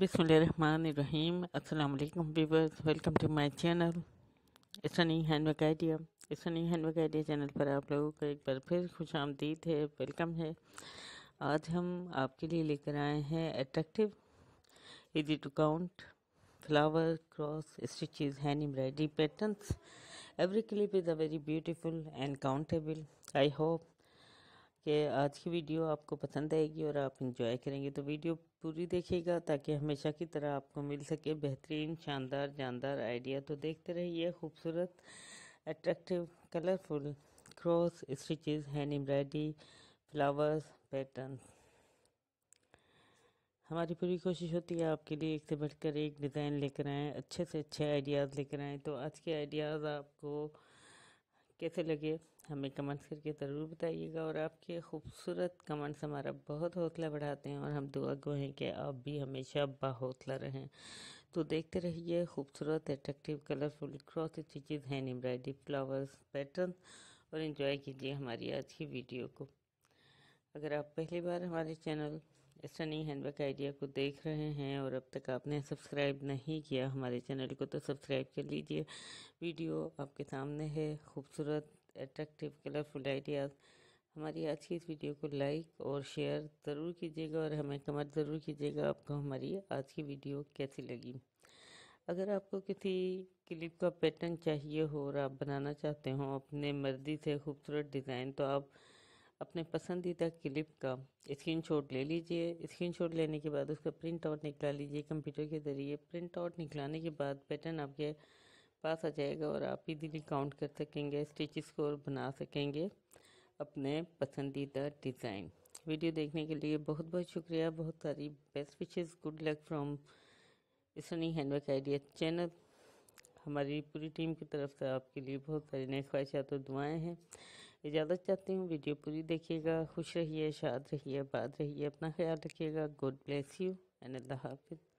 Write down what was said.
बिसमीम अल्लाम viewers welcome to my channel इसनी हैंडवर्क आइडिया इसनी हैंडवर्क आइडिया चैनल पर आप लोगों को एक बार फिर खुश आमदीद है वेलकम है आज हम आपके लिए लेकर आए हैं attractive easy to count flower cross stitches hand embroidery patterns every clip is a very beautiful and countable I hope कि आज की वीडियो आपको पसंद आएगी और आप इंजॉय करेंगे तो वीडियो पूरी देखिएगा ताकि हमेशा की तरह आपको मिल सके बेहतरीन शानदार जानदार आइडिया तो देखते रहिए खूबसूरत attractive colourful cross stitches hand embroidery flowers pattern हमारी पूरी कोशिश होती है आपके लिए एक से बढ़कर एक डिज़ाइन लेकर आएँ अच्छे से अच्छे आइडियाज़ लेकर आएँ तो आज के आइडियाज़ आपको कैसे लगे हमें कमेंट्स करके ज़रूर बताइएगा और आपके खूबसूरत कमेंट्स हमारा बहुत हौसला बढ़ाते हैं और हम दुआ गो हैं कि आप भी हमेशा बाहौसला रहें तो देखते रहिए खूबसूरत attractive colourful cross stitches hand embroidery flowers pattern और इन्जॉय कीजिए हमारी आज की वीडियो को अगर आप पहली बार हमारे चैनल इस रनिंग हैंडबैग आइडिया को देख रहे हैं और अब तक आपने सब्सक्राइब नहीं किया हमारे चैनल को तो सब्सक्राइब कर लीजिए वीडियो आपके सामने है खूबसूरत एट्रैक्टिव कलरफुल आइडियाज़ हमारी आज की इस वीडियो को लाइक और शेयर ज़रूर कीजिएगा और हमें कमेंट ज़रूर कीजिएगा आपको हमारी आज की वीडियो कैसी लगी अगर आपको किसी क्लिप का पैटर्न चाहिए हो और आप बनाना चाहते हो अपने मर्जी से खूबसूरत डिज़ाइन तो आप अपने पसंदीदा क्लिप का स्क्रीनशॉट ले लीजिए स्क्रीनशॉट लेने के बाद उसका प्रिंट आउट निकला लीजिए कंप्यूटर के ज़रिए प्रिंट आउट निकलाने के बाद पैटर्न आपके पास आ जाएगा और आप इजीली काउंट कर सकेंगे स्टिचेस को और बना सकेंगे अपने पसंदीदा डिज़ाइन वीडियो देखने के लिए बहुत बहुत शुक्रिया बहुत सारी best wishes good luck from Sunny handwork idea channel हमारी पूरी टीम की तरफ से आपके लिए बहुत सारी नए ख्वाहिशात और दुआएँ हैं इजाज़त चाहती हूँ वीडियो पूरी देखिएगा खुश रहिए शाद रहिए बात रहिए अपना ख्याल रखिएगा गुड ब्लेस यू एंड अल्लाह हाफिज़